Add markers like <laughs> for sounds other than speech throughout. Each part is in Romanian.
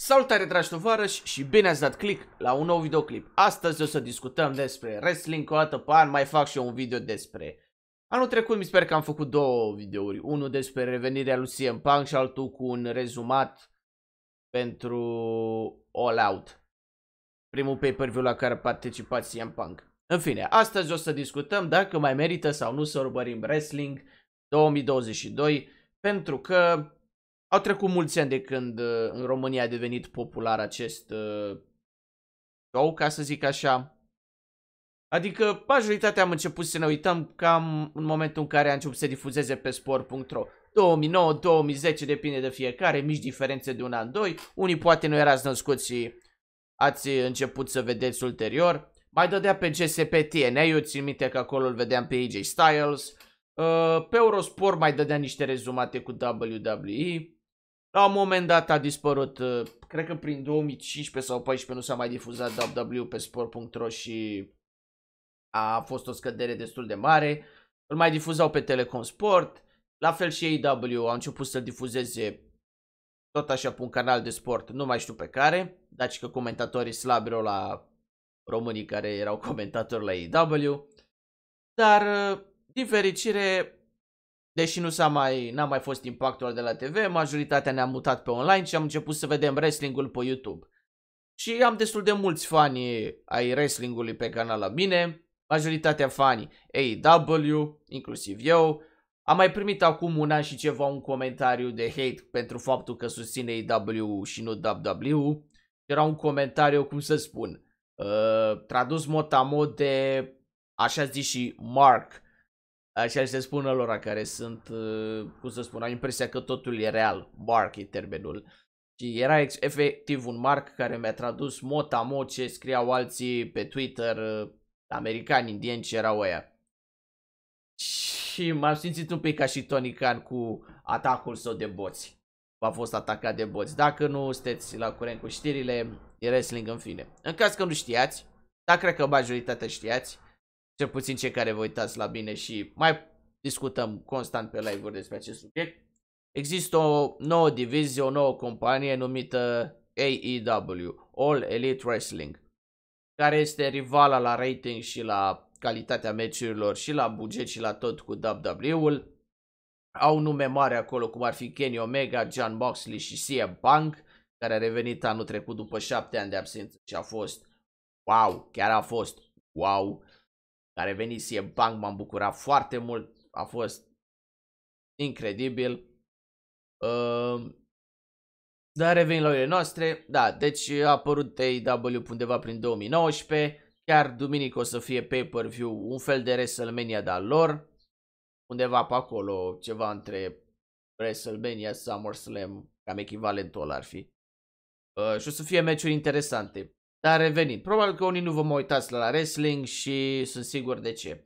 Salutare dragi tovarăși și bine ați dat click la un nou videoclip. Astăzi o să discutăm despre wrestling, o dată pe an mai fac și eu un video despre... Anul trecut mi sper că am făcut două videouri, unul despre revenirea lui CM Punk și altul cu un rezumat pentru All Out. Primul pay-per-view la care a participat CM Punk. În fine, astăzi o să discutăm dacă mai merită sau nu să urmărim wrestling 2022 pentru că au trecut mulți ani de când uh, în România a devenit popular acest show, uh, ca să zic așa. Adică majoritatea am început să ne uităm cam în momentul în care a început să difuzeze pe sport.ro. 2009-2010 depinde de fiecare, mici diferențe de un an, doi. Unii poate nu erați născuți și ați început să vedeți ulterior. Mai dădea pe GSP TNA, eu țin minte că acolo îl vedeam pe AJ Styles. Uh, pe Eurosport mai dădea niște rezumate cu WWE. La un moment dat a dispărut, uh, cred că prin 2015 sau 14 nu s-a mai difuzat WW pe sport.ro și a fost o scădere destul de mare. Îl mai difuzau pe Telecom Sport, la fel și AW au început să difuzeze tot așa pe un canal de sport, nu mai știu pe care, daci că comentatorii slabi la românii care erau <laughs> comentatori la AW. Dar, uh, din fericire, Deși nu s-a mai, n-a mai fost impactul de la TV, majoritatea ne-a mutat pe online și am început să vedem wrestlingul pe YouTube. Și am destul de mulți fani ai wrestlingului pe canal la mine, majoritatea fani AEW, inclusiv eu. Am mai primit acum un an și ceva un comentariu de hate pentru faptul că susține AEW și nu WWE. Era un comentariu, cum să spun, uh, tradus motamo de, așa zis și Mark, Așa se spună lor care sunt, uh, cum să spun, au impresia că totul e real. Mark e termenul. Și era efectiv un mark care mi-a tradus mot a mot ce scriau alții pe Twitter, uh, americani, indieni, ce erau aia. Și m-am simțit un pic ca și Tony Khan cu atacul său de boți. A fost atacat de boți. Dacă nu sunteți la curent cu știrile, e wrestling în fine. În caz că nu știați, dar cred că majoritatea știați, cel puțin cei care vă uitați la bine și mai discutăm constant pe live-uri despre acest subiect. Există o nouă divizie, o nouă companie numită AEW, All Elite Wrestling, care este rivala la rating și la calitatea meciurilor și la buget și la tot cu WWE-ul. Au nume mare acolo cum ar fi Kenny Omega, John Moxley și CM Punk, care a revenit anul trecut după șapte ani de absență și a fost wow, chiar a fost wow care venisie bang, m-am bucurat foarte mult, a fost incredibil. Uh, dar revenim la ele noastre, da, deci a apărut AEW undeva prin 2019, chiar duminică o să fie pay-per-view, un fel de WrestleMania de-al lor, undeva pe acolo, ceva între WrestleMania, SummerSlam, cam echivalentul ar fi. Uh, și o să fie meciuri interesante. Dar revenind, probabil că unii nu vă mai uitați la wrestling și sunt sigur de ce.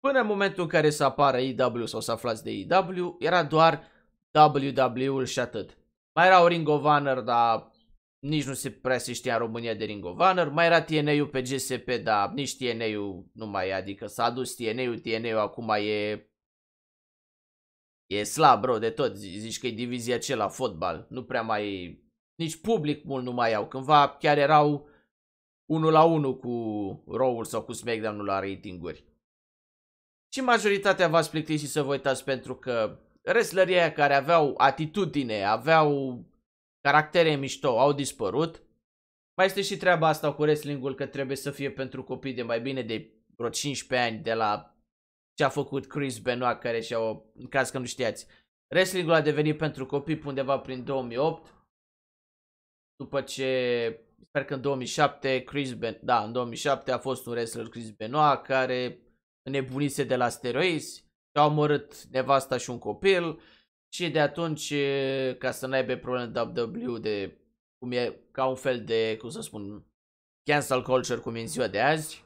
Până în momentul în care să apară EW sau să aflați de EW, era doar WWE-ul și atât. Mai era o Ring of Honor, dar nici nu se prea se știa în România de Ring of Honor. Mai era TNA-ul pe GSP, dar nici TNA-ul nu mai e, adică s-a dus TNA-ul, TNA-ul acum e... E slab, bro, de tot. Zici că e divizia ce la fotbal. Nu prea mai... Nici public mult nu mai au. Cândva chiar erau 1 la 1 cu Raw-ul sau cu SmackDown-ul la ratinguri. Și majoritatea v-ați plictisit să vă uitați pentru că wrestlerii aia care aveau atitudine, aveau caractere mișto, au dispărut. Mai este și treaba asta cu wrestlingul că trebuie să fie pentru copii de mai bine de vreo 15 ani de la ce a făcut Chris Benoit care și au în caz că nu știați, wrestlingul a devenit pentru copii undeva prin 2008 după ce sper că în 2007, Chris ben- da, în 2007 a fost un wrestler Chris Benoit care nebunise de la steroizi și a omorât nevasta și un copil și de atunci, ca să nu aibă probleme WWE de cum e, ca un fel de, cum să spun, cancel culture cum e în ziua de azi,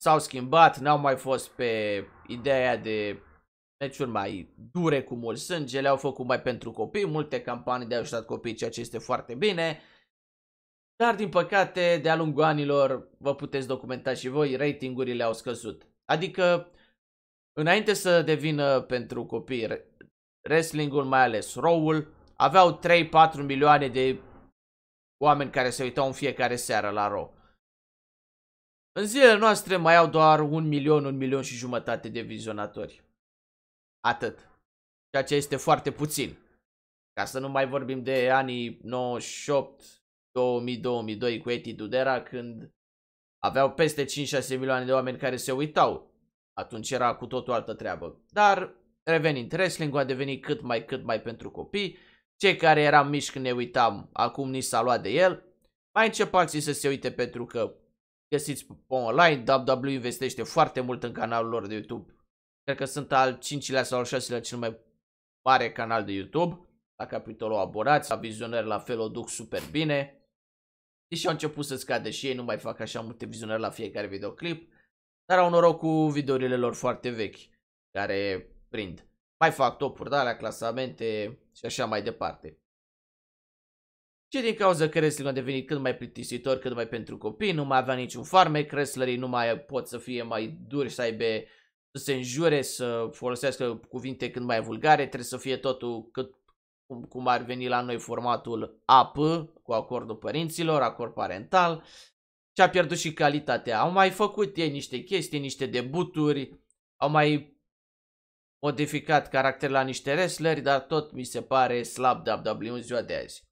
s-au schimbat, n-au mai fost pe ideea de meciuri mai dure cu mult sânge, le-au făcut mai pentru copii, multe campanii de ajutat copii, ceea ce este foarte bine. Dar din păcate, de-a lungul anilor, vă puteți documenta și voi, ratingurile au scăzut. Adică, înainte să devină pentru copii wrestlingul, mai ales Raw-ul, aveau 3-4 milioane de oameni care se uitau în fiecare seară la Raw. În zilele noastre mai au doar un milion, un milion și jumătate de vizionatori. Atât. Ceea ce este foarte puțin. Ca să nu mai vorbim de anii 98, 2000-2002 cu Eti Dudera când aveau peste 5-6 milioane de oameni care se uitau. Atunci era cu totul altă treabă. Dar revenind, wrestling a devenit cât mai cât mai pentru copii. Cei care eram mici când ne uitam, acum ni s-a luat de el. Mai încep alții să se uite pentru că găsiți online, WWE investește foarte mult în canalul lor de YouTube. Cred că sunt al 5-lea sau al 6-lea cel mai mare canal de YouTube. La capitolul abonați, la vizionări la fel o duc super bine. Deși au început să scadă și ei, nu mai fac așa multe vizionări la fiecare videoclip, dar au noroc cu videorile lor foarte vechi, care prind. Mai fac topuri da, la clasamente și așa mai departe. Și din cauza că wrestling a devenit cât mai plictisitor, cât mai pentru copii, nu mai avea niciun farmec, wrestlerii nu mai pot să fie mai duri, să aibă să se înjure, să folosească cuvinte cât mai vulgare, trebuie să fie totul cât cum, cum ar veni la noi formatul AP, cu acordul părinților, acord parental, și a pierdut și calitatea. Au mai făcut ei niște chestii, niște debuturi, au mai modificat caracterul la niște wrestleri, dar tot mi se pare slab WWE în ziua de azi.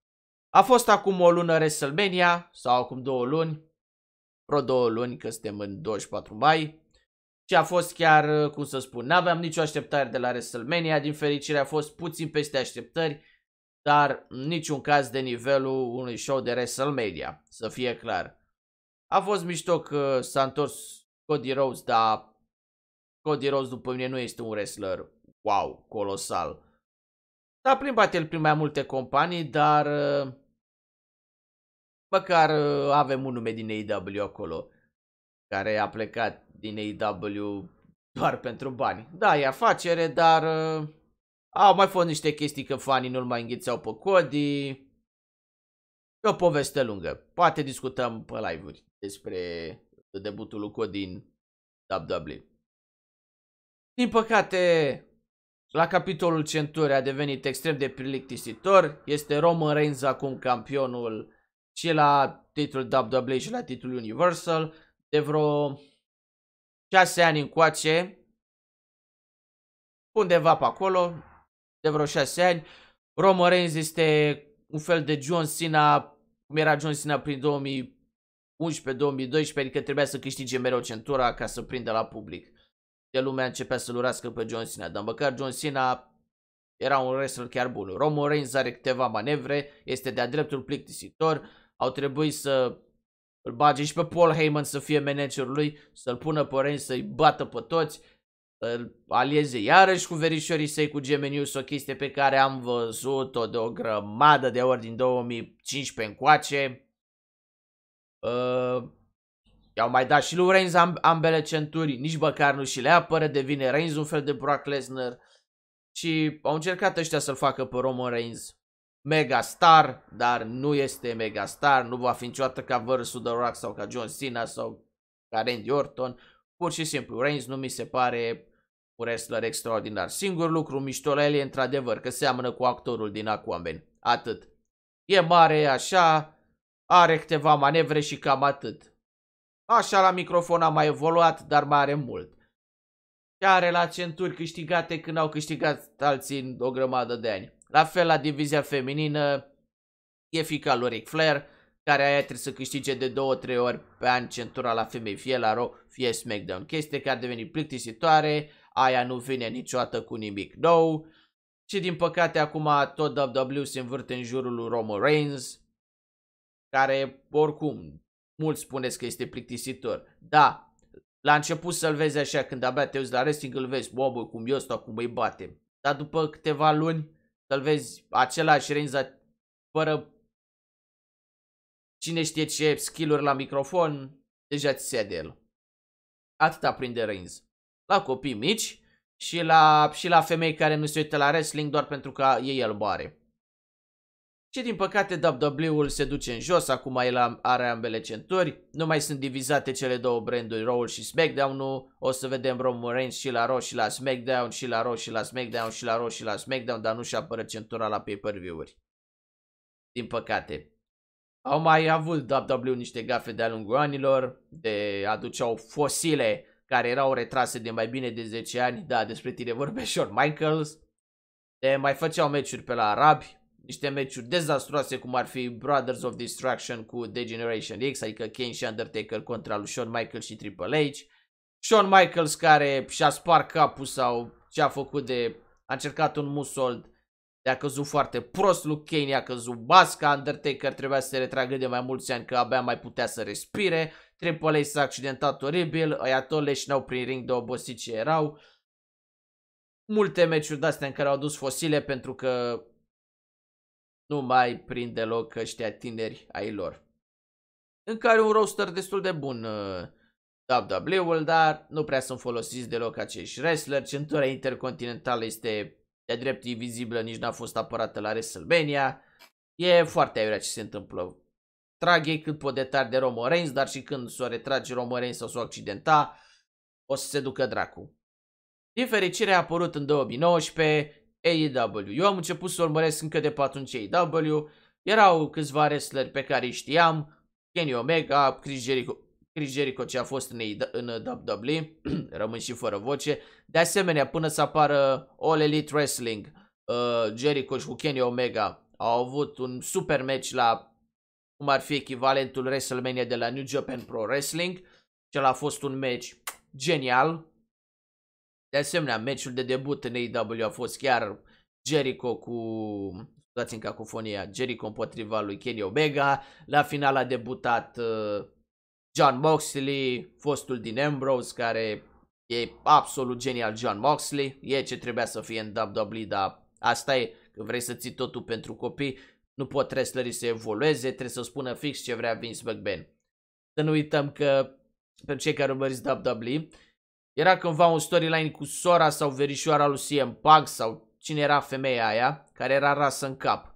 A fost acum o lună WrestleMania, sau acum două luni, pro două luni, că suntem în 24 mai, și a fost chiar, uh, cum să spun, n-aveam nicio așteptare de la WrestleMania, din fericire a fost puțin peste așteptări, dar niciun caz de nivelul unui show de WrestleMania, să fie clar. A fost mișto că s-a întors Cody Rhodes, dar Cody Rhodes după mine nu este un wrestler, wow, colosal. S-a plimbat el prin mai multe companii, dar uh, măcar uh, avem un nume din AEW acolo care a plecat din AW doar pentru bani. Da, e afacere, dar uh, au mai fost niște chestii că fanii nu-l mai înghițeau pe Cody. E o poveste lungă. Poate discutăm pe live-uri despre debutul lui Cody în WWE. Din păcate, la capitolul centuri a devenit extrem de plictisitor. Este Roman Reigns acum campionul și la titlul WWE și la titlul Universal de vreo 6 ani încoace, undeva pe acolo, de vreo 6 ani, Roman Reigns este un fel de John Cena, cum era John Cena prin 2011-2012, adică trebuia să câștige mereu centura ca să prindă la public. De lumea începea să-l urască pe John Cena, dar măcar John Cena era un wrestler chiar bun. Roman Reigns are câteva manevre, este de-a dreptul plictisitor, au trebuit să îl bage și pe Paul Heyman să fie managerul lui, să-l pună pe Reigns, să-i bată pe toți, să-l alieze iarăși cu verișorii săi cu Gemenius, o chestie pe care am văzut-o de o grămadă de ori din 2015 încoace. Uh, i-au mai dat și lui Reigns amb- ambele centuri, nici băcar nu și le apără, devine Reigns un fel de Brock Lesnar. Și au încercat ăștia să-l facă pe Roman Reigns megastar, dar nu este megastar, nu va fi niciodată ca versus The Rock sau ca John Cena sau ca Randy Orton. Pur și simplu, Reigns nu mi se pare un wrestler extraordinar. Singur lucru mișto la el e într-adevăr că seamănă cu actorul din Aquaman. Atât. E mare așa, are câteva manevre și cam atât. Așa la microfon a mai evoluat, dar mai are mult. Și are la centuri câștigate când au câștigat alții în o grămadă de ani. La fel la divizia feminină e fica lui Ric Flair, care aia trebuie să câștige de 2-3 ori pe an centura la femei, fie la Raw, fie SmackDown. Chestie care a devenit plictisitoare, aia nu vine niciodată cu nimic nou. Și din păcate acum tot WWE se învârte în jurul lui Roman Reigns, care oricum mulți spuneți că este plictisitor. Da, la început să-l vezi așa, când abia te uiți la wrestling, îl vezi, bă, bă, cum e ăsta, cum îi bate. Dar după câteva luni, să-l vezi același Renza fără cine știe ce skill-uri la microfon, deja ți se de el. Atâta prinde Reigns. La copii mici și la, și la femei care nu se uită la wrestling doar pentru că e el boare. Și din păcate WWE-ul se duce în jos, acum el are ambele centuri, nu mai sunt divizate cele două branduri, Raw și SmackDown-ul, o să vedem Roman Reigns și la Raw și la SmackDown, și la Raw și la SmackDown, și la Raw și la SmackDown, dar nu și apără centura la pay-per-view-uri. Din păcate. Au mai avut WWE niște gafe de-a lungul anilor, de aduceau fosile care erau retrase de mai bine de 10 ani, da, despre tine vorbește Shawn Michaels, de mai făceau meciuri pe la arabi, niște meciuri dezastroase cum ar fi Brothers of Destruction cu The Generation X, adică Kane și Undertaker contra lui Shawn Michaels și Triple H. Shawn Michaels care și-a spart capul sau ce a făcut de... a încercat un musold, i-a căzut foarte prost lui Kane, i-a căzut basca, Undertaker trebuia să se retragă de mai mulți ani că abia mai putea să respire, Triple H s-a accidentat oribil, aia tot leșneau prin ring de obosit ce erau. Multe meciuri de-astea în care au dus fosile pentru că nu mai prind deloc ăștia tineri ai lor. Încă are un roster destul de bun uh, WWE-ul, dar nu prea sunt folosiți deloc acești wrestler. Centura intercontinentală este de drept invizibilă, nici n-a fost apărată la WrestleMania. E foarte aiurea ce se întâmplă. Trag ei cât pot de tari de Roman Reigns, dar și când s-o retrage Roman Reigns sau s-o accidenta, o să se ducă dracu. Din fericire a apărut în 2019 AEW. Eu am început să urmăresc încă de pe atunci AEW. Erau câțiva wrestleri pe care îi știam. Kenny Omega, Chris Jericho, Chris Jericho ce a fost în, în WWE, <clears throat> rămân și fără voce. De asemenea, până să apară All Elite Wrestling, uh, Jericho și cu Kenny Omega au avut un super match la cum ar fi echivalentul WrestleMania de la New Japan Pro Wrestling. Cel a fost un match genial, de asemenea, meciul de debut în AEW a fost chiar Jericho cu dați în cacofonia, Jericho împotriva lui Kenny Omega, la final a debutat uh, John Moxley, fostul din Ambrose, care e absolut genial John Moxley, e ce trebuia să fie în WWE, dar asta e, că vrei să ții totul pentru copii, nu pot wrestlerii să evolueze, trebuie să spună fix ce vrea Vince McMahon. Să nu uităm că, pentru cei care urmăriți WWE, era cândva un storyline cu sora sau verișoara lui CM Punk sau cine era femeia aia, care era rasă în cap.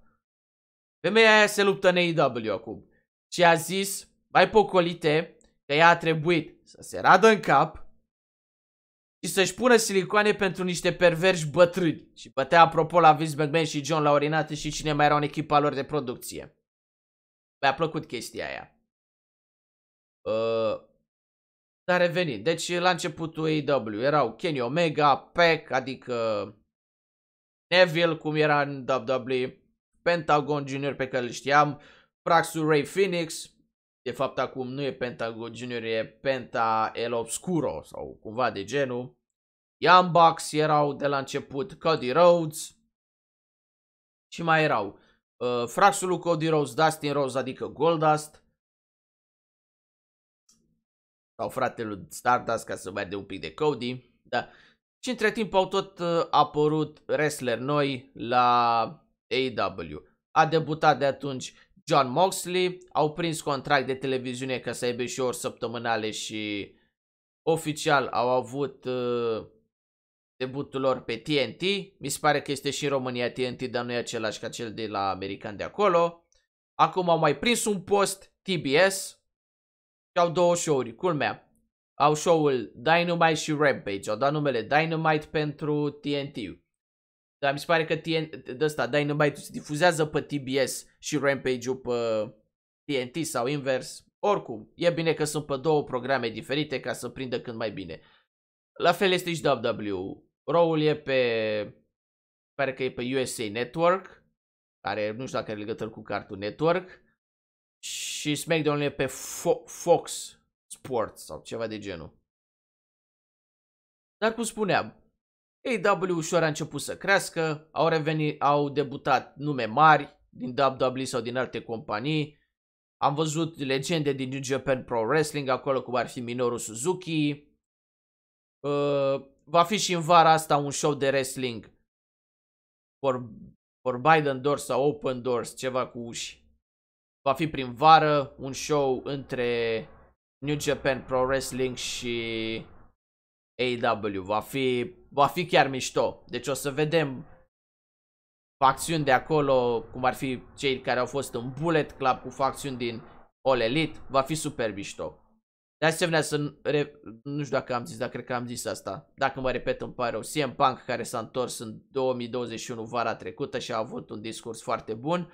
Femeia aia se luptă în AEW acum și a zis, mai pocolite, că ea a trebuit să se radă în cap și să-și pună silicoane pentru niște perverși bătrâni. Și bătea apropo la Vince McMahon și John orinate și cine mai era în echipa lor de producție. Mi-a plăcut chestia aia. Uh, dar revenind, deci la începutul AEW erau Kenny Omega, Peck, adică Neville, cum era în WWE, Pentagon Junior pe care îl știam, Praxul Ray Phoenix, de fapt acum nu e Pentagon Junior, e Penta El Obscuro sau cumva de genul. Young Bucks erau de la început, Cody Rhodes și mai erau uh, fraxul lui Cody Rhodes, Dustin Rhodes, adică Goldust, sau fratele Stardust ca să mai de un pic de Cody. Da. Și între timp au tot uh, apărut wrestler noi la AEW. A debutat de atunci John Moxley, au prins contract de televiziune ca să aibă și ori săptămânale și oficial au avut uh, debutul lor pe TNT. Mi se pare că este și în România TNT, dar nu e același ca cel de la american de acolo. Acum au mai prins un post TBS, și au două show-uri, culmea. Au show-ul Dynamite și Rampage. Au dat numele Dynamite pentru TNT. Dar mi se pare că TN- de asta, Dynamite se difuzează pe TBS și Rampage-ul pe TNT sau invers. Oricum, e bine că sunt pe două programe diferite ca să prindă cât mai bine. La fel este și WWE. Raw-ul e pe... Pare că e pe USA Network, care nu știu dacă are legătură cu Cartoon Network și SmackDown e pe Fo- Fox Sports sau ceva de genul. Dar cum spuneam, AW ușor a început să crească, au revenit, au debutat nume mari din WWE sau din alte companii, am văzut legende din New Japan Pro Wrestling acolo cum ar fi Minoru Suzuki, uh, va fi și în vara asta un show de wrestling for, for Biden Doors sau Open Doors, ceva cu uși Va fi prin vară un show între New Japan Pro Wrestling și AEW. Va fi, va fi chiar mișto. Deci o să vedem facțiuni de acolo, cum ar fi cei care au fost în Bullet Club cu facțiuni din All Elite. Va fi super mișto. De asemenea să... Re... Nu știu dacă am zis, dar cred că am zis asta. Dacă mă repet, îmi pare rău. CM Punk care s-a întors în 2021 vara trecută și a avut un discurs foarte bun.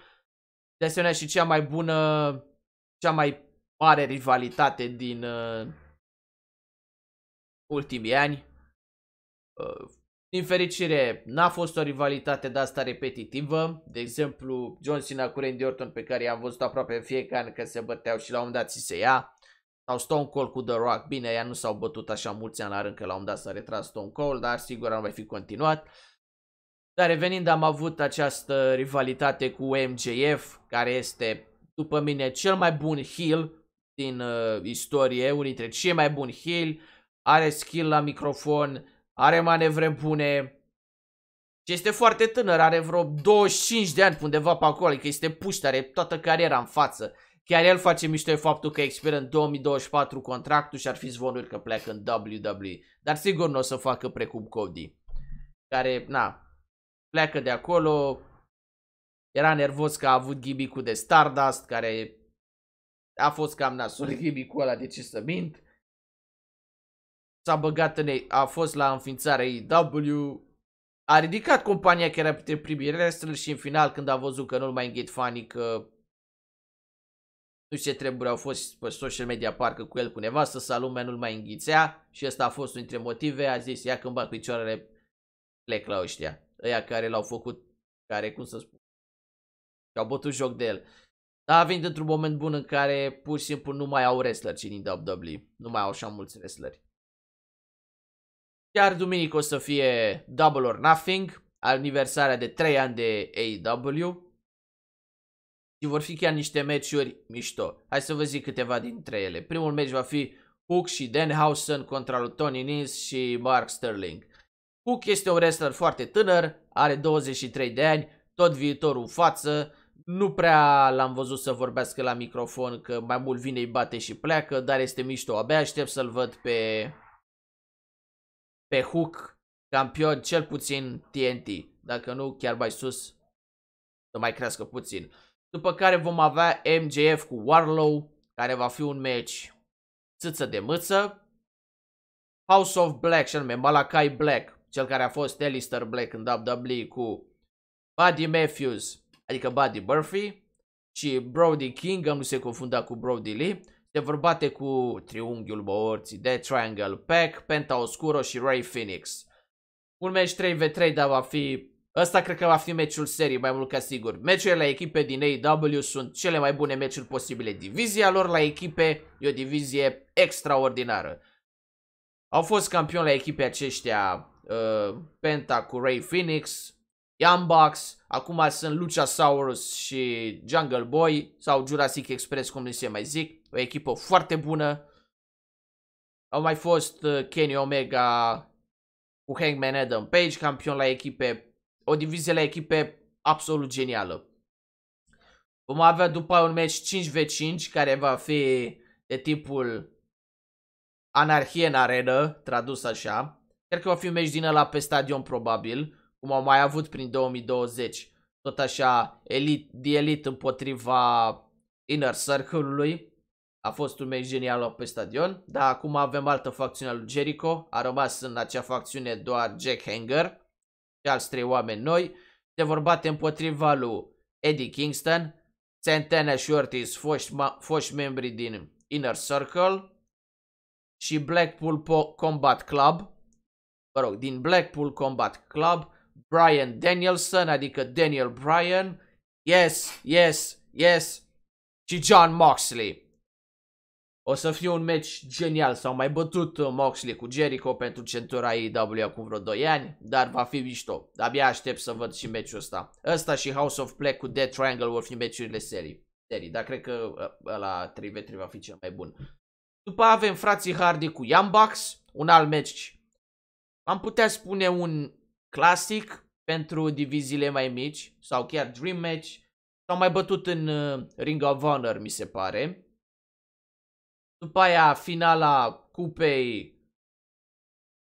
De asemenea și cea mai bună, cea mai mare rivalitate din uh, ultimii ani. Uh, din fericire, n-a fost o rivalitate de asta repetitivă. De exemplu, John Cena cu Randy Orton pe care i-am văzut aproape în fiecare an că se băteau și la un dat se ia. Sau Stone Cold cu The Rock. Bine, ea nu s-au bătut așa mulți ani la rând că la un dat s-a retras Stone Cold, dar sigur ar mai fi continuat. Dar revenind am avut această rivalitate cu MJF, care este, după mine, cel mai bun heel din uh, istorie, unul dintre cei mai buni heel, are skill la microfon, are manevre bune și este foarte tânăr, are vreo 25 de ani undeva pe acolo, adică este puști, are toată cariera în față. Chiar el face mișto faptul că expiră în 2024 contractul și ar fi zvonuri că pleacă în WWE. Dar sigur nu o să facă precum Cody, care, na, pleacă de acolo, era nervos că a avut ghimicul de Stardust, care a fost cam nasul ghibicul ăla, de ce să mint. S-a băgat în, a fost la înființarea EW, a ridicat compania care era printre primii wrestler și în final când a văzut că nu-l mai înghit fanii că nu știu ce treburi au fost pe social media parcă cu el cu nevastă să lumea nu-l mai înghițea și ăsta a fost unul dintre motive, a zis ia când bag picioarele plec la ăștia ăia care l-au făcut, care, cum să spun, au bătut joc de el. Dar a venit într-un moment bun în care pur și simplu nu mai au wrestleri cei din WWE. Nu mai au așa mulți wrestleri. Chiar duminică o să fie Double or Nothing, aniversarea de 3 ani de AEW. Și vor fi chiar niște meciuri mișto. Hai să vă zic câteva dintre ele. Primul meci va fi Hook și Danhausen contra lui Tony Nins și Mark Sterling. Hook este un wrestler foarte tânăr, are 23 de ani, tot viitorul în față, nu prea l-am văzut să vorbească la microfon, că mai mult vine, îi bate și pleacă, dar este mișto. Abia aștept să-l văd pe, pe Hook, campion, cel puțin TNT. Dacă nu, chiar mai sus, să mai crească puțin. După care vom avea MJF cu Warlow, care va fi un match țâță de mâță. House of Black, și anume Malakai Black, cel care a fost Alistair Black în WWE cu Buddy Matthews, adică Buddy Murphy, și Brody King, am nu se confunda cu Brody Lee, se vor bate cu triunghiul băorții de Triangle Pack, Penta Oscuro și Ray Phoenix. Un meci 3v3, dar va fi... Ăsta cred că va fi meciul serii, mai mult ca sigur. Meciurile la echipe din AEW sunt cele mai bune meciuri posibile. Divizia lor la echipe e o divizie extraordinară. Au fost campioni la echipe aceștia Uh, Penta cu Ray Phoenix, Young Bucks, acum sunt Saurus și Jungle Boy sau Jurassic Express, cum se mai zic, o echipă foarte bună. Au mai fost uh, Kenny Omega cu Hangman Adam Page, campion la echipe, o divizie la echipe absolut genială. Vom avea după un match 5v5 care va fi de tipul Anarhie în arenă, tradus așa, Cred că va fi un meci din ăla pe stadion probabil, cum au mai avut prin 2020. Tot așa, elite, de elite împotriva Inner Circle-ului. A fost un meci genial pe stadion, dar acum avem altă facțiune a lui Jericho. A rămas în acea facțiune doar Jack Hanger și alți trei oameni noi. Se vor bate împotriva lui Eddie Kingston, Santana și Ortiz, foști, foști membri din Inner Circle și Blackpool Combat Club, mă rog, din Blackpool Combat Club, Brian Danielson, adică Daniel Bryan, yes, yes, yes, și John Moxley. O să fie un match genial, s-au mai bătut uh, Moxley cu Jericho pentru centura AEW acum vreo 2 ani, dar va fi mișto. Abia aștept să văd și meciul ăsta. Ăsta și House of Black cu Death Triangle vor fi meciurile serii. serii dar cred că uh, la 3v3 va fi cel mai bun. După avem frații Hardy cu Young Bucks, un alt match am putea spune un clasic pentru diviziile mai mici sau chiar Dream Match. S-au mai bătut în uh, Ring of Honor, mi se pare. După aia, finala cupei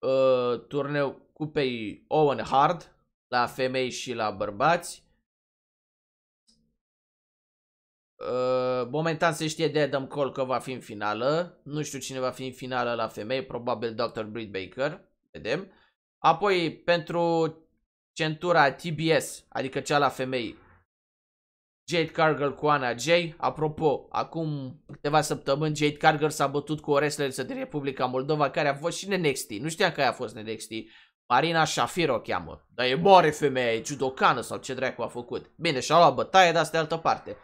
uh, turneu cupei Owen Hard la femei și la bărbați. Uh, momentan se știe de Adam Cole că va fi în finală. Nu știu cine va fi în finală la femei, probabil Dr. Britt Baker. Vedem. Apoi pentru centura TBS, adică cea la femei. Jade Cargill cu Ana J. Apropo, acum câteva săptămâni Jade Cargill s-a bătut cu o wrestleriță din Republica Moldova care a fost și NXT. Nu știam că aia a fost în NXT. Marina Shafir o cheamă. Dar e mare femeie, e judocană sau ce dracu a făcut. Bine, și-a luat bătaie, dar asta e altă parte.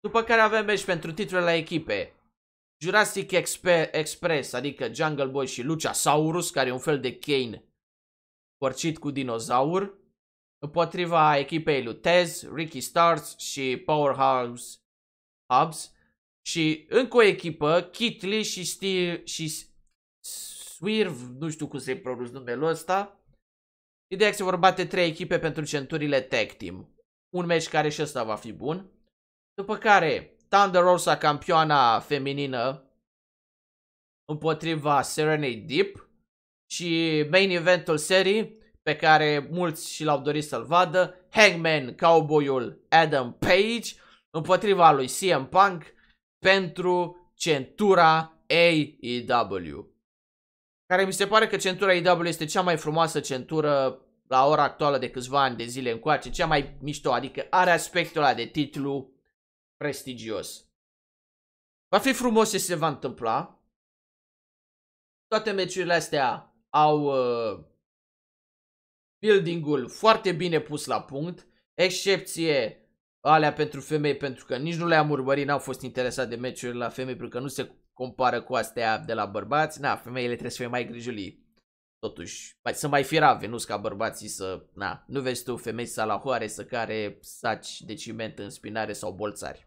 După care avem meci pentru titlurile la echipe. Jurassic Expe Express, adică Jungle Boy și Luchasaurus, care e un fel de Kane porcit cu dinozaur, împotriva echipei lui Tez, Ricky Stars și Powerhouse Hubs și încă o echipă, Kitli și Steve și Swerve, nu știu cum se pronunț numele ăsta. Ideea că se vor bate trei echipe pentru centurile tag team. Un meci care și ăsta va fi bun. După care Thunder Rosa, campioana feminină, împotriva Serenei Deep și main eventul serii pe care mulți și l-au dorit să-l vadă, Hangman Cowboyul Adam Page împotriva lui CM Punk pentru centura AEW. Care mi se pare că centura AEW este cea mai frumoasă centură la ora actuală de câțiva ani de zile încoace, cea mai mișto, adică are aspectul ăla de titlu prestigios. Va fi frumos ce se va întâmpla. Toate meciurile astea au uh, building-ul foarte bine pus la punct, excepție alea pentru femei pentru că nici nu le-am urmărit, n-au fost interesat de meciurile la femei pentru că nu se compară cu astea de la bărbați. Na, femeile trebuie să fie mai grijulii. Totuși, mai, să mai rave, nu ca bărbații să... Na, nu vezi tu femei salahoare să care saci de ciment în spinare sau bolțari.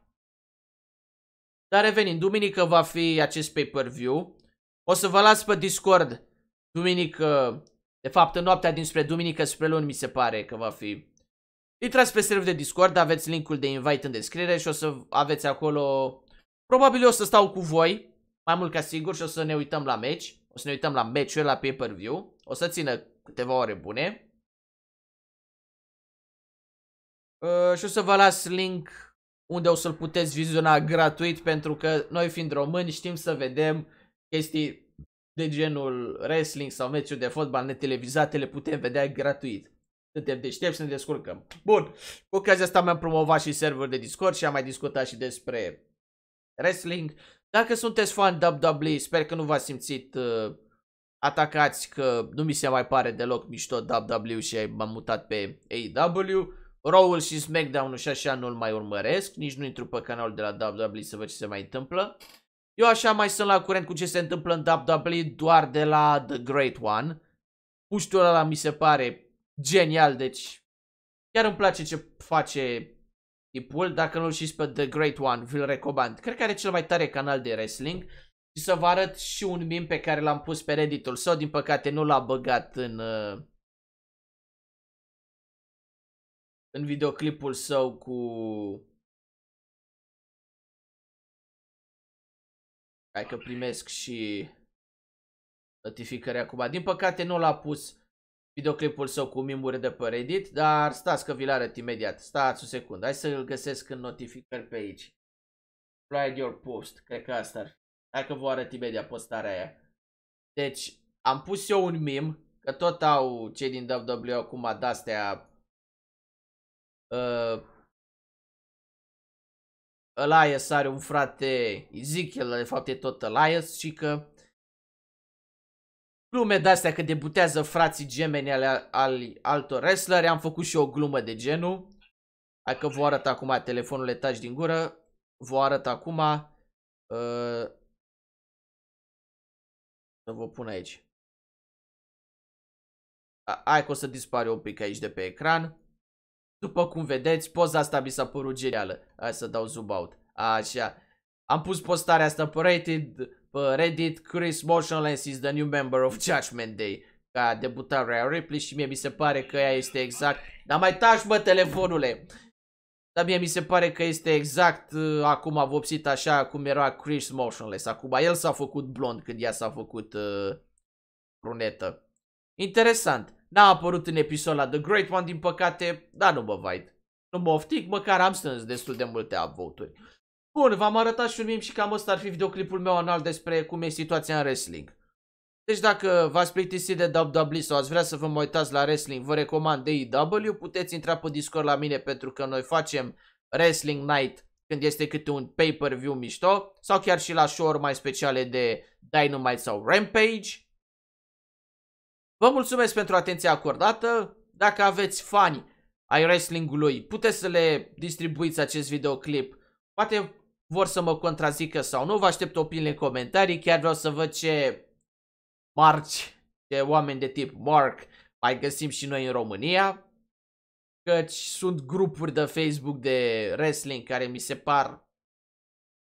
Dar revenind, duminică va fi acest pay-per-view. O să vă las pe Discord duminică, de fapt în noaptea dinspre duminică spre luni mi se pare că va fi. Intrați pe serverul de Discord, aveți linkul de invite în descriere și o să aveți acolo... Probabil o să stau cu voi, mai mult ca sigur, și o să ne uităm la meci. O să ne uităm la meciul la pay-per-view. O să țină câteva ore bune. Uh, și o să vă las link unde o să-l puteți viziona gratuit pentru că noi fiind români știm să vedem chestii de genul wrestling sau meciuri de fotbal netelevizate le putem vedea gratuit. Suntem deștepți să ne descurcăm. Bun, cu ocazia asta mi-am promovat și serverul de Discord și am mai discutat și despre wrestling. Dacă sunteți fan WWE, sper că nu v-ați simțit uh, atacați că nu mi se mai pare deloc mișto WWE și m-am mutat pe AEW. Raw-ul și SmackDown-ul și așa nu-l mai urmăresc, nici nu intru pe canalul de la WWE să văd ce se mai întâmplă. Eu așa mai sunt la curent cu ce se întâmplă în WWE doar de la The Great One. Puștiul ăla mi se pare genial, deci chiar îmi place ce face tipul. Dacă nu-l știți pe The Great One, vi-l recomand. Cred că are cel mai tare canal de wrestling. Și să vă arăt și un meme pe care l-am pus pe Reddit-ul său, din păcate nu l-a băgat în... Uh în videoclipul său cu Hai că primesc și notificări acum. Din păcate nu l-a pus videoclipul său cu mimuri de pe Reddit, dar stați că vi-l arăt imediat. Stați o secundă, hai să-l găsesc în notificări pe aici. Slide your post, cred că asta ar fi. Hai că vă arăt imediat postarea aia. Deci, am pus eu un mim, că tot au cei din WWE acum de-astea Uh, Elias are un frate Ezekiel, de fapt e tot Elias și că glume de-astea că debutează frații gemeni ale, ale altor wrestleri, am făcut și o glumă de genul. Hai că vă arăt acum telefonul etaj din gură, vă arăt acum, uh, să vă pun aici. Hai că o să dispare un pic aici de pe ecran. După cum vedeți, poza asta mi s-a părut genială. Hai să dau zoom out. Așa. Am pus postarea asta pe Reddit, pe Reddit Chris Motionless is the new member of Judgment Day. Ca debutat Rhea Ripley și mie mi se pare că ea este exact... Dar mai tași mă telefonule! Dar mie mi se pare că este exact uh, acum a vopsit așa cum era Chris Motionless. Acum el s-a făcut blond când ea s-a făcut uh, brunetă. Interesant. N-a apărut în episodul la The Great One, din păcate, dar nu mă vaid. Nu mă oftic, măcar am strâns destul de multe avoturi. Bun, v-am arătat și un meme și cam ăsta ar fi videoclipul meu anual despre cum e situația în wrestling. Deci dacă v-ați plictisit de WWE sau ați vrea să vă mai uitați la wrestling, vă recomand AEW, puteți intra pe Discord la mine pentru că noi facem Wrestling Night când este câte un pay-per-view mișto sau chiar și la show mai speciale de Dynamite sau Rampage. Vă mulțumesc pentru atenția acordată. Dacă aveți fani ai wrestlingului, puteți să le distribuiți acest videoclip. Poate vor să mă contrazică sau nu, vă aștept opiniile în comentarii, chiar vreau să văd ce marci de oameni de tip Mark mai găsim și noi în România, căci sunt grupuri de Facebook de wrestling care mi se par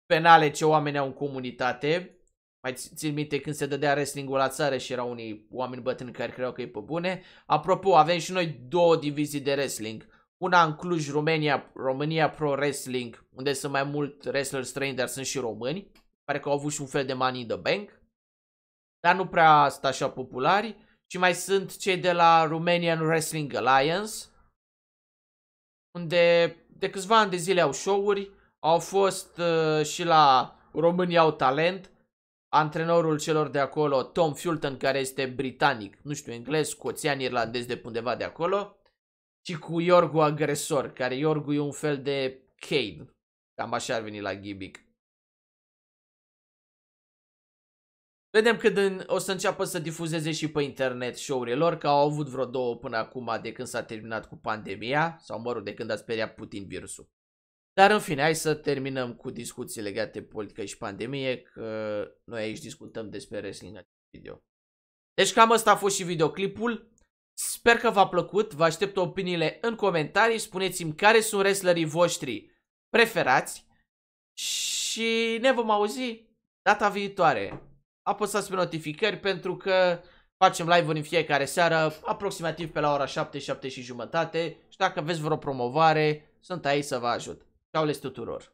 penale ce oameni au în comunitate mai țin minte când se dădea wrestling-ul la țară și erau unii oameni bătrâni care credeau că e pe bune. Apropo, avem și noi două divizii de wrestling. Una în Cluj, România, România Pro Wrestling, unde sunt mai mult wrestler străini, dar sunt și români. Pare că au avut și un fel de money in the bank. Dar nu prea sunt așa populari. Și mai sunt cei de la Romanian Wrestling Alliance, unde de câțiva ani de zile au show-uri, au fost uh, și la România au talent, antrenorul celor de acolo, Tom Fulton, care este britanic, nu știu, englez, scoțian, irlandez de undeva de acolo, și cu Iorgu agresor, care Iorgu e un fel de Kane. Cam așa ar veni la Ghibic. Vedem că în, o să înceapă să difuzeze și pe internet show-urile lor, că au avut vreo două până acum de când s-a terminat cu pandemia, sau mă rog, de când a speriat Putin virusul. Dar în fine, hai să terminăm cu discuții legate de politică și pandemie, că noi aici discutăm despre wrestling în video. Deci cam asta a fost și videoclipul. Sper că v-a plăcut, vă aștept opiniile în comentarii, spuneți-mi care sunt wrestlerii voștri preferați și ne vom auzi data viitoare. Apăsați pe notificări pentru că facem live-uri în fiecare seară, aproximativ pe la ora 7, 7 și jumătate și dacă veți vreo promovare, sunt aici să vă ajut. Ciao les tuturor!